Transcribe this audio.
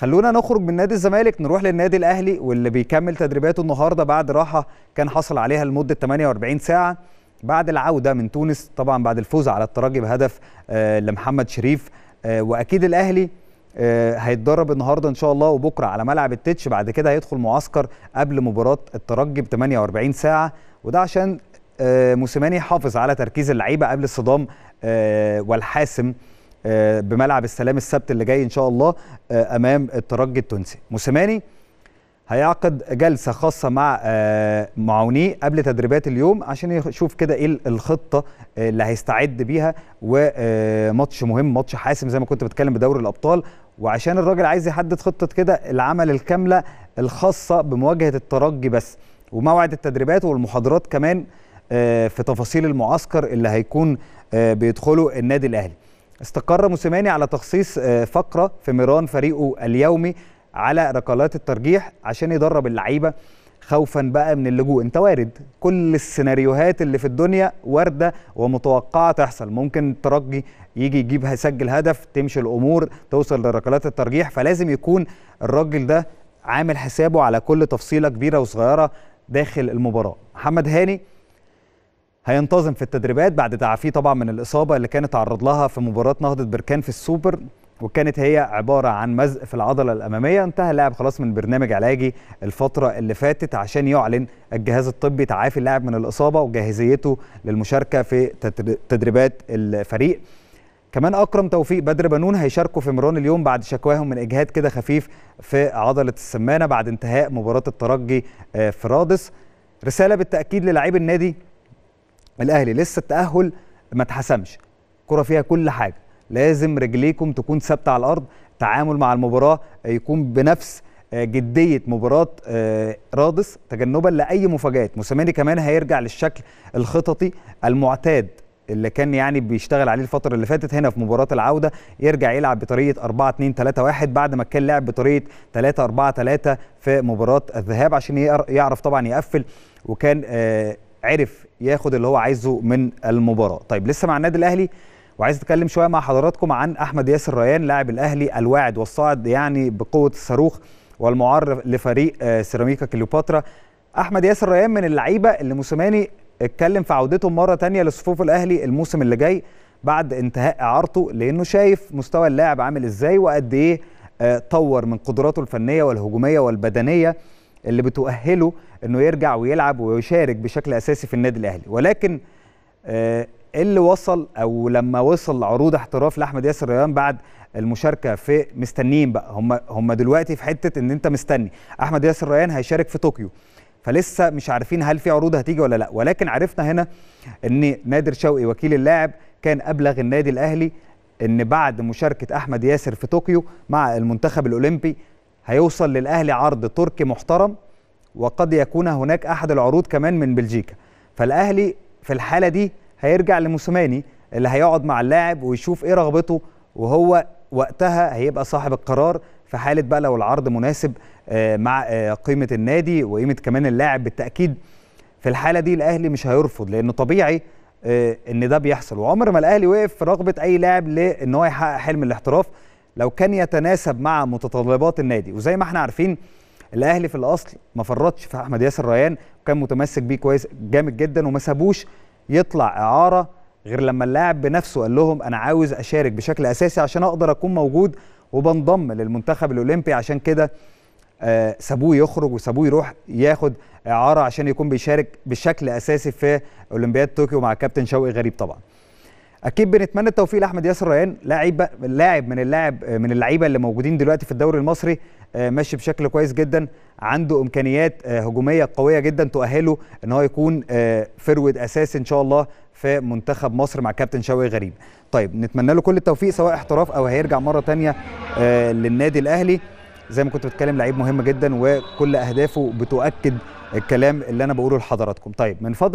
خلونا نخرج من نادي الزمالك نروح للنادي الاهلي واللي بيكمل تدريباته النهارده بعد راحه كان حصل عليها لمده 48 ساعه بعد العوده من تونس طبعا بعد الفوز على الترجي بهدف آه، لمحمد شريف آه، واكيد الاهلي آه، هيتدرب النهارده ان شاء الله وبكره على ملعب التتش بعد كده هيدخل معسكر قبل مباراه الترجي ب 48 ساعه وده عشان موسيماني يحافظ على تركيز اللعيبه قبل الصدام والحاسم آه، بملعب السلام السبت اللي جاي ان شاء الله آه، امام الترجي التونسي موسيماني هيعقد جلسه خاصه مع آه، معاونيه قبل تدريبات اليوم عشان يشوف كده ايه الخطه اللي هيستعد بيها وماتش مهم ماتش حاسم زي ما كنت بتكلم بدوري الابطال وعشان الراجل عايز يحدد خطه كده العمل الكامله الخاصه بمواجهه الترجي بس وموعد التدريبات والمحاضرات كمان في تفاصيل المعسكر اللي هيكون بيدخله النادي الاهلي استقر موسيماني على تخصيص آه، فقره في ميران فريقه اليومي على ركلات الترجيح عشان يدرب اللعيبه خوفا بقى من اللجوء انت وارد كل السيناريوهات اللي في الدنيا وارده ومتوقعه تحصل ممكن الترجي يجي يجيب يسجل هدف تمشي الامور توصل لركلات الترجيح فلازم يكون الراجل ده عامل حسابه على كل تفصيله كبيره وصغيره داخل المباراه محمد هاني هينتظم في التدريبات بعد تعافيه طبعا من الاصابه اللي كانت تعرض لها في مباراه نهضه بركان في السوبر وكانت هي عباره عن مزق في العضله الاماميه انتهى اللاعب خلاص من برنامج علاجي الفتره اللي فاتت عشان يعلن الجهاز الطبي تعافي اللاعب من الاصابه وجاهزيته للمشاركه في تدريبات الفريق كمان اكرم توفيق بدر بنون هيشاركوا في مران اليوم بعد شكواهم من اجهاد كده خفيف في عضله السمانه بعد انتهاء مباراه الترجي آه، في رادس رساله بالتاكيد للاعبي النادي الاهلي لسه التاهل ما اتحسمش الكره فيها كل حاجه لازم رجليكم تكون ثابته على الارض التعامل مع المباراه آه، يكون بنفس آه، جديه مباراه آه، رادس تجنبا لاي مفاجات موسيماني كمان هيرجع للشكل الخططي المعتاد اللي كان يعني بيشتغل عليه الفتره اللي فاتت هنا في مباراه العوده يرجع يلعب بطريقه 4 2 3 1 بعد ما كان لعب بطريقه 3 4 3 في مباراه الذهاب عشان يعرف طبعا يقفل وكان عرف ياخد اللي هو عايزه من المباراه طيب لسه مع النادي الاهلي وعايز اتكلم شويه مع حضراتكم عن احمد ياسر ريان لاعب الاهلي الواعد والصاعد يعني بقوه الصاروخ والمعار لفريق آه، سيراميكا كليوباترا احمد ياسر ريان من اللعيبه اللي موسيماني اتكلم في عودتهم مره تانية لصفوف الاهلي الموسم اللي جاي بعد انتهاء اعارته لانه شايف مستوى اللاعب عامل ازاي وقد ايه آه، طور من قدراته الفنيه والهجوميه والبدنيه اللي بتؤهله انه يرجع ويلعب ويشارك بشكل اساسي في النادي الاهلي ولكن آه، اللي وصل او لما وصل عروض احتراف لاحمد ياسر ريان بعد المشاركه في مستنيين بقى هم هم دلوقتي في حته ان انت مستني احمد ياسر ريان هيشارك في طوكيو فلسه مش عارفين هل في عروض هتيجي ولا لا ولكن عرفنا هنا ان نادر شوقي وكيل اللاعب كان ابلغ النادي الاهلي ان بعد مشاركه احمد ياسر في طوكيو مع المنتخب الاولمبي هيوصل للاهلي عرض تركي محترم وقد يكون هناك احد العروض كمان من بلجيكا فالاهلي في الحاله دي هيرجع لموسيماني اللي هيقعد مع اللاعب ويشوف ايه رغبته وهو وقتها هيبقى صاحب القرار في حاله بقى لو العرض مناسب آه، مع آه، قيمه النادي وقيمه كمان اللاعب بالتاكيد في الحاله دي الاهلي مش هيرفض لانه طبيعي آه، ان ده بيحصل وعمر ما الاهلي وقف في رغبه اي لاعب لان هو يحقق حلم الاحتراف لو كان يتناسب مع متطلبات النادي وزي ما احنا عارفين الاهلي في الاصل ما فرطش في احمد ياسر ريان وكان متمسك بيه كويس جامد جدا وما سابوش يطلع اعاره غير لما اللاعب بنفسه قال لهم انا عاوز اشارك بشكل اساسي عشان اقدر اكون موجود وبنضم للمنتخب الاولمبي عشان كده آه سابوه يخرج وسابوه يروح ياخد اعاره عشان يكون بيشارك بشكل اساسي في اولمبياد طوكيو مع كابتن شوقي غريب طبعا اكيد بنتمنى التوفيق لاحمد ياسر ريان لاعب لاعب من اللاعب من اللعيبه اللي موجودين دلوقتي في الدوري المصري آه، ماشي بشكل كويس جدا عنده امكانيات آه، هجوميه قويه جدا تؤهله ان هو يكون آه، فرود اساسي ان شاء الله في منتخب مصر مع كابتن شوقي غريب طيب نتمنى له كل التوفيق سواء احتراف او هيرجع مره تانية للنادي الاهلي زي ما كنت بتكلم لعيب مهم جدا وكل اهدافه بتؤكد الكلام اللي انا بقوله لحضراتكم طيب من فضل